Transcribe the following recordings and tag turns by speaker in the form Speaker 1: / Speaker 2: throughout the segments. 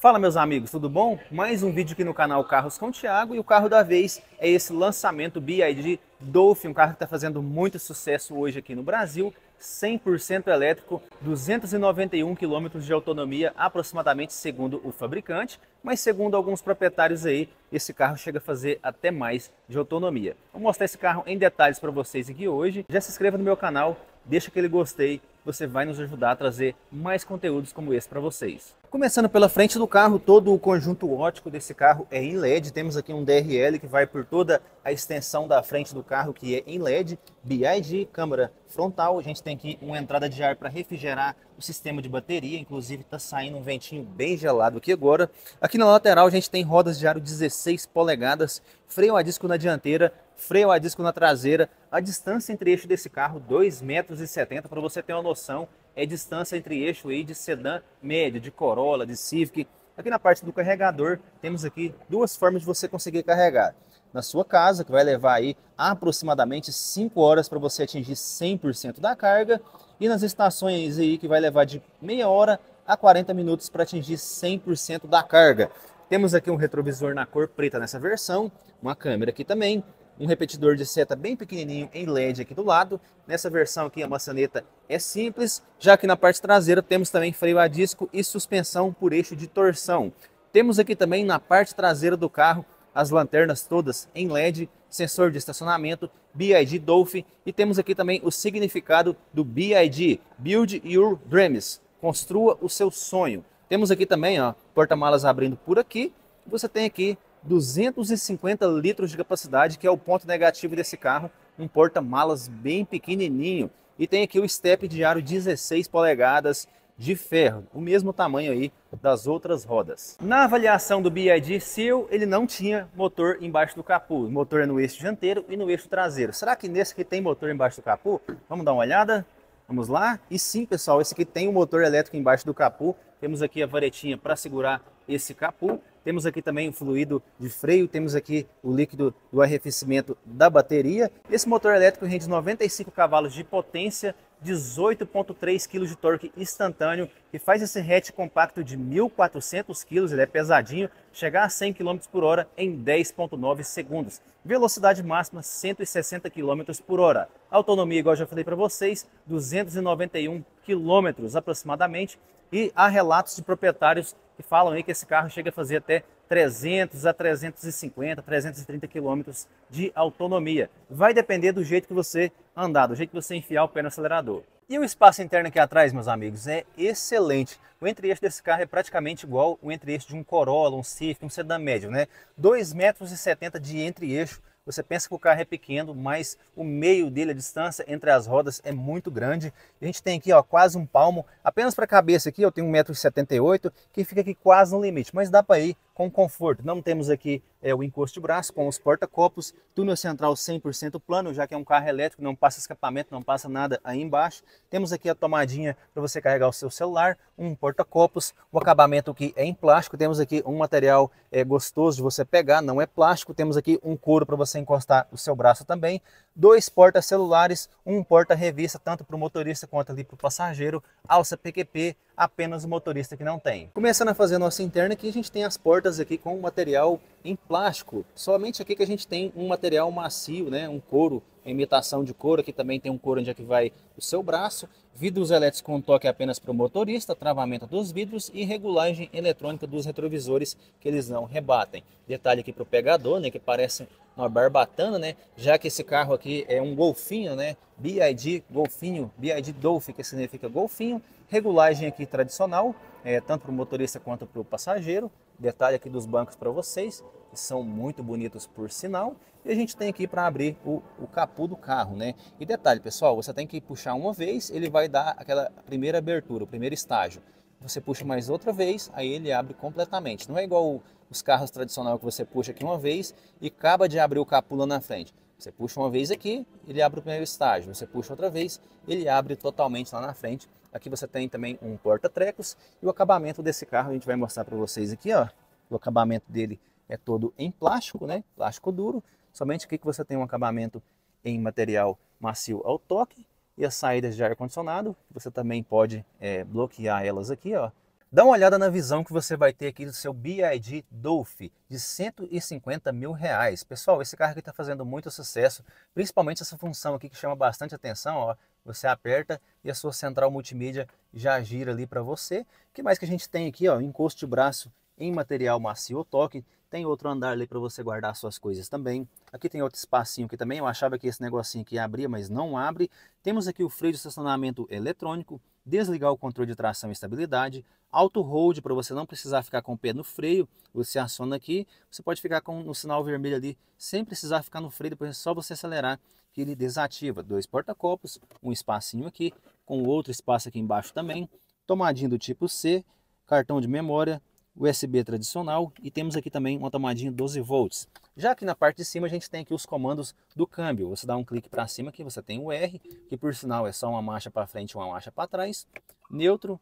Speaker 1: Fala meus amigos, tudo bom? Mais um vídeo aqui no canal Carros com Thiago e o carro da vez é esse lançamento BID Dolphin, um carro que está fazendo muito sucesso hoje aqui no Brasil, 100% elétrico, 291 km de autonomia aproximadamente segundo o fabricante, mas segundo alguns proprietários aí, esse carro chega a fazer até mais de autonomia. Vou mostrar esse carro em detalhes para vocês aqui hoje. Já se inscreva no meu canal, deixa aquele gostei você vai nos ajudar a trazer mais conteúdos como esse para vocês. Começando pela frente do carro, todo o conjunto ótico desse carro é em LED. Temos aqui um DRL que vai por toda a extensão da frente do carro, que é em LED, BID, câmera frontal. A gente tem aqui uma entrada de ar para refrigerar o sistema de bateria, inclusive está saindo um ventinho bem gelado aqui agora. Aqui na lateral a gente tem rodas de aro 16 polegadas, freio a disco na dianteira, freio a disco na traseira. A distância entre eixo desse carro, 2,70 metros, para você ter uma noção, é distância entre eixo aí de sedã médio, de Corolla, de Civic. Aqui na parte do carregador, temos aqui duas formas de você conseguir carregar. Na sua casa, que vai levar aí aproximadamente 5 horas para você atingir 100% da carga. E nas estações aí, que vai levar de meia hora a 40 minutos para atingir 100% da carga. Temos aqui um retrovisor na cor preta nessa versão, uma câmera aqui também, um repetidor de seta bem pequenininho em LED aqui do lado. Nessa versão aqui a maçaneta é simples, já que na parte traseira temos também freio a disco e suspensão por eixo de torção. Temos aqui também na parte traseira do carro as lanternas todas em LED, sensor de estacionamento, BID Dolphin e temos aqui também o significado do BID, Build Your Dreams, construa o seu sonho. Temos aqui também, ó, porta-malas abrindo por aqui, você tem aqui 250 litros de capacidade, que é o ponto negativo desse carro, um porta-malas bem pequenininho. E tem aqui o step de aro 16 polegadas de ferro, o mesmo tamanho aí das outras rodas. Na avaliação do BID Seal, ele não tinha motor embaixo do capô. O motor é no eixo dianteiro e no eixo traseiro. Será que nesse aqui tem motor embaixo do capô? Vamos dar uma olhada? Vamos lá? E sim, pessoal, esse aqui tem o um motor elétrico embaixo do capô. Temos aqui a varetinha para segurar esse capô. Temos aqui também o fluido de freio, temos aqui o líquido do arrefecimento da bateria. Esse motor elétrico rende 95 cavalos de potência, 18.3 kg de torque instantâneo, que faz esse hatch compacto de 1.400 kg, ele é pesadinho, chegar a 100 km por hora em 10.9 segundos. Velocidade máxima 160 km por hora. Autonomia, igual eu já falei para vocês, 291 km aproximadamente. E há relatos de proprietários que falam aí que esse carro chega a fazer até 300 a 350, 330 quilômetros de autonomia. Vai depender do jeito que você andar, do jeito que você enfiar o pé no acelerador. E o espaço interno aqui atrás, meus amigos, é excelente. O entre-eixo desse carro é praticamente igual o entre-eixo de um Corolla, um Civic, um sedã médio, né? 2,70 metros de entre-eixo você pensa que o carro é pequeno, mas o meio dele, a distância entre as rodas é muito grande. A gente tem aqui ó, quase um palmo, apenas para a cabeça aqui, eu tenho 1,78m, que fica aqui quase no limite, mas dá para ir com conforto. Não temos aqui é, o encosto de braço com os porta-copos, túnel central 100% plano, já que é um carro elétrico, não passa escapamento, não passa nada aí embaixo. Temos aqui a tomadinha para você carregar o seu celular, um porta-copos, o acabamento que é em plástico. Temos aqui um material é, gostoso de você pegar, não é plástico. Temos aqui um couro para você encostar o seu braço também. Dois porta-celulares, um porta-revista, tanto para o motorista quanto ali para o passageiro, alça PQP, apenas o motorista que não tem. Começando a fazer a nossa interna, aqui a gente tem as portas aqui com material em plástico. Somente aqui que a gente tem um material macio, né, um couro imitação de couro, aqui também tem um couro onde é que vai o seu braço, vidros elétricos com toque apenas para o motorista, travamento dos vidros e regulagem eletrônica dos retrovisores que eles não rebatem. Detalhe aqui para o pegador, né, que parece uma barbatana, né, já que esse carro aqui é um golfinho, né, BID golfinho, BID Dolphin, que significa golfinho, regulagem aqui tradicional, é, tanto para o motorista quanto para o passageiro, detalhe aqui dos bancos para vocês, são muito bonitos por sinal. E a gente tem aqui para abrir o, o capô do carro, né? E detalhe, pessoal, você tem que puxar uma vez, ele vai dar aquela primeira abertura, o primeiro estágio. Você puxa mais outra vez, aí ele abre completamente. Não é igual os carros tradicionais que você puxa aqui uma vez e acaba de abrir o capô lá na frente. Você puxa uma vez aqui, ele abre o primeiro estágio. Você puxa outra vez, ele abre totalmente lá na frente. Aqui você tem também um porta-trecos e o acabamento desse carro a gente vai mostrar para vocês aqui, ó. O acabamento dele é todo em plástico, né? Plástico duro. Somente aqui que você tem um acabamento em material macio ao toque e as saídas de ar condicionado. Você também pode é, bloquear elas aqui, ó. Dá uma olhada na visão que você vai ter aqui do seu BID Dolph de 150 mil reais. Pessoal, esse carro aqui está fazendo muito sucesso, principalmente essa função aqui que chama bastante atenção. Ó. Você aperta e a sua central multimídia já gira ali para você. O que mais que a gente tem aqui? Ó, encosto de braço em material macio ou toque. Tem outro andar ali para você guardar suas coisas também. Aqui tem outro espacinho que também. Eu achava que esse negocinho aqui abria, mas não abre. Temos aqui o freio de estacionamento eletrônico, desligar o controle de tração e estabilidade, auto hold para você não precisar ficar com o pé no freio. Você aciona aqui, você pode ficar com o sinal vermelho ali sem precisar ficar no freio, depois é só você acelerar que ele desativa. Dois porta-copos, um espacinho aqui, com outro espaço aqui embaixo também, Tomadinho do tipo C, cartão de memória, USB tradicional e temos aqui também uma tomadinha 12 volts. Já aqui na parte de cima a gente tem aqui os comandos do câmbio. Você dá um clique para cima que você tem o R, que por sinal é só uma marcha para frente e uma marcha para trás, neutro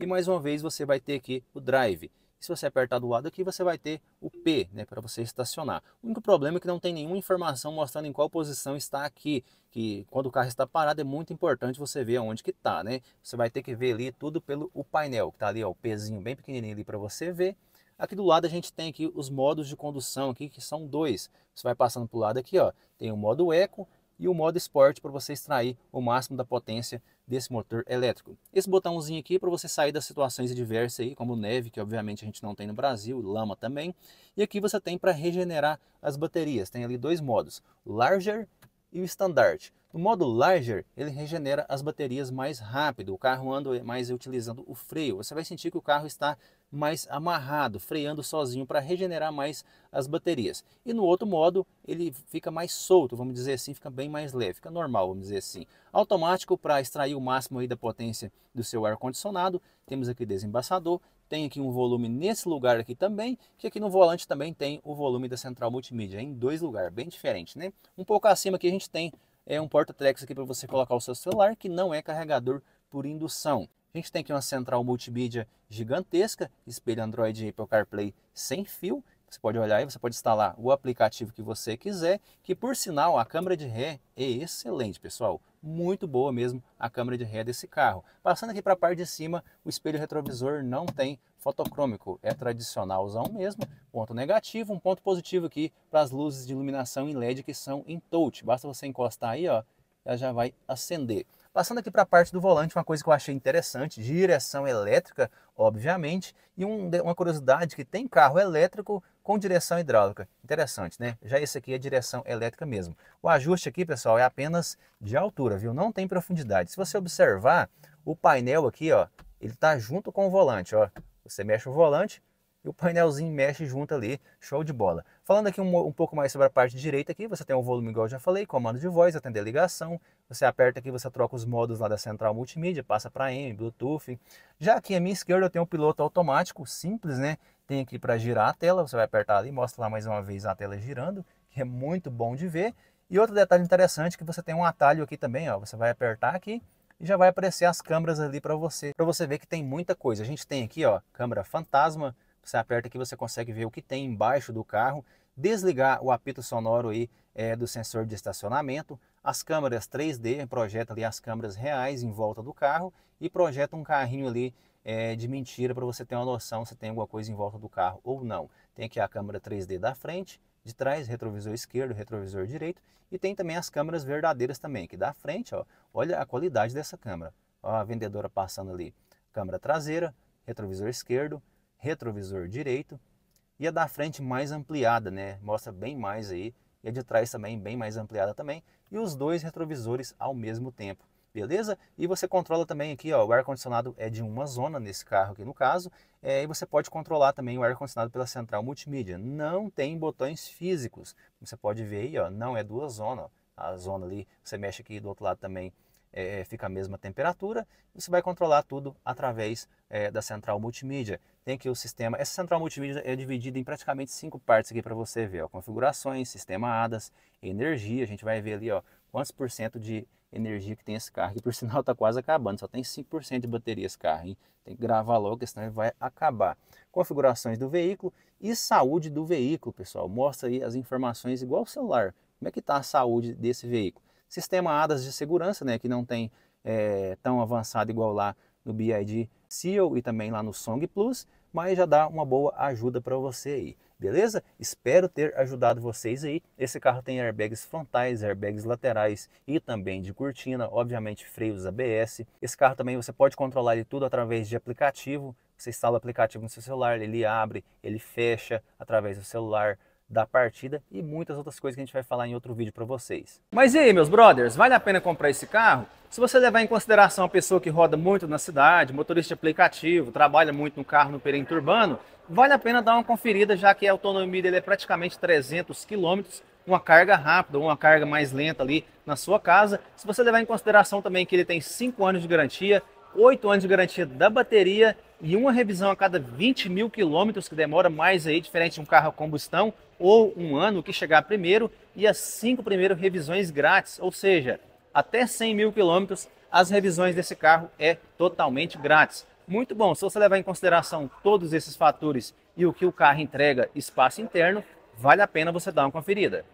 Speaker 1: e mais uma vez você vai ter aqui o drive se você apertar do lado aqui, você vai ter o P, né, para você estacionar. O único problema é que não tem nenhuma informação mostrando em qual posição está aqui, que quando o carro está parado é muito importante você ver onde que está, né? Você vai ter que ver ali tudo pelo o painel, que está ali, ó, o pezinho bem pequenininho ali para você ver. Aqui do lado a gente tem aqui os modos de condução aqui, que são dois. Você vai passando para o lado aqui, ó, tem o modo eco e o modo esporte para você extrair o máximo da potência desse motor elétrico. Esse botãozinho aqui é para você sair das situações adversas aí, como neve, que obviamente a gente não tem no Brasil, lama também. E aqui você tem para regenerar as baterias. Tem ali dois modos, larger e o standard. No modo Larger, ele regenera as baterias mais rápido, o carro anda mais utilizando o freio. Você vai sentir que o carro está mais amarrado, freando sozinho para regenerar mais as baterias. E no outro modo, ele fica mais solto, vamos dizer assim, fica bem mais leve, fica normal, vamos dizer assim. Automático para extrair o máximo aí da potência do seu ar-condicionado. Temos aqui desembaçador, tem aqui um volume nesse lugar aqui também, que aqui no volante também tem o volume da central multimídia, em dois lugares, bem diferente, né? Um pouco acima aqui a gente tem é um porta-trex aqui para você colocar o seu celular, que não é carregador por indução. A gente tem aqui uma central multimídia gigantesca, espelho Android e Apple CarPlay sem fio. Você pode olhar aí, você pode instalar o aplicativo que você quiser, que por sinal a câmera de ré é excelente, pessoal muito boa mesmo a câmera de ré desse carro. Passando aqui para a parte de cima, o espelho retrovisor não tem fotocrômico, é tradicionalzão mesmo, ponto negativo, um ponto positivo aqui para as luzes de iluminação em LED que são em touch, basta você encostar aí ó, ela já vai acender. Passando aqui para a parte do volante, uma coisa que eu achei interessante, direção elétrica, obviamente, e um, uma curiosidade que tem carro elétrico com direção hidráulica. Interessante, né? Já esse aqui é direção elétrica mesmo. O ajuste aqui, pessoal, é apenas de altura, viu? Não tem profundidade. Se você observar, o painel aqui, ó, ele tá junto com o volante, ó. Você mexe o volante, e o painelzinho mexe junto ali, show de bola. Falando aqui um, um, pouco mais sobre a parte direita aqui, você tem o um volume, igual eu já falei, comando de voz, atender ligação. Você aperta aqui, você troca os modos lá da central multimídia, passa para M, Bluetooth. Já aqui à minha esquerda eu tenho o um piloto automático, simples, né? Tem aqui para girar a tela, você vai apertar ali, mostra lá mais uma vez a tela girando, que é muito bom de ver. E outro detalhe interessante é que você tem um atalho aqui também, ó. Você vai apertar aqui, e já vai aparecer as câmeras ali para você, para você ver que tem muita coisa. A gente tem aqui, ó, câmera fantasma, você aperta aqui, você consegue ver o que tem embaixo do carro, desligar o apito sonoro aí, é, do sensor de estacionamento, as câmeras 3D, projeta ali as câmeras reais em volta do carro e projeta um carrinho ali é, de mentira para você ter uma noção se tem alguma coisa em volta do carro ou não. Tem aqui a câmera 3D da frente, de trás, retrovisor esquerdo, retrovisor direito e tem também as câmeras verdadeiras também, que da frente, ó, olha a qualidade dessa câmera. Ó, a vendedora passando ali, câmera traseira, retrovisor esquerdo, retrovisor direito e a da frente mais ampliada, né? Mostra bem mais aí. E a de trás também bem mais ampliada também. E os dois retrovisores ao mesmo tempo, beleza? E você controla também aqui, ó, o ar-condicionado é de uma zona nesse carro aqui no caso. É, e você pode controlar também o ar-condicionado pela central multimídia. Não tem botões físicos. Você pode ver aí, ó, não é duas zonas. A zona ali, você mexe aqui do outro lado também, é, é, fica a mesma temperatura. Você vai controlar tudo através é, da central multimídia. Tem que o sistema. Essa central multimídia é dividida em praticamente cinco partes aqui para você ver: ó, configurações, sistema ADAS, energia. A gente vai ver ali ó, quantos por cento de energia que tem esse carro. E por sinal está quase acabando, só tem 5% de bateria esse carro. Hein? Tem que gravar logo, senão ele vai acabar. Configurações do veículo e saúde do veículo, pessoal. Mostra aí as informações igual o celular. Como é que está a saúde desse veículo? Sistema ADAS de segurança, né, que não tem é, tão avançado igual lá no BID Seal e também lá no Song Plus, mas já dá uma boa ajuda para você aí, beleza? Espero ter ajudado vocês aí. Esse carro tem airbags frontais, airbags laterais e também de cortina, obviamente freios ABS. Esse carro também você pode controlar ele tudo através de aplicativo. Você instala o aplicativo no seu celular, ele abre, ele fecha através do celular da partida e muitas outras coisas que a gente vai falar em outro vídeo para vocês. Mas e aí, meus brothers, vale a pena comprar esse carro? Se você levar em consideração a pessoa que roda muito na cidade, motorista de aplicativo, trabalha muito no carro no perímetro urbano, vale a pena dar uma conferida, já que a autonomia dele é praticamente 300 km, uma carga rápida ou uma carga mais lenta ali na sua casa. Se você levar em consideração também que ele tem 5 anos de garantia 8 anos de garantia da bateria e uma revisão a cada 20 mil quilômetros, que demora mais aí, diferente de um carro a combustão, ou um ano que chegar primeiro, e as cinco primeiras revisões grátis, ou seja, até 100 mil quilômetros, as revisões desse carro é totalmente grátis. Muito bom, se você levar em consideração todos esses fatores e o que o carro entrega espaço interno, vale a pena você dar uma conferida.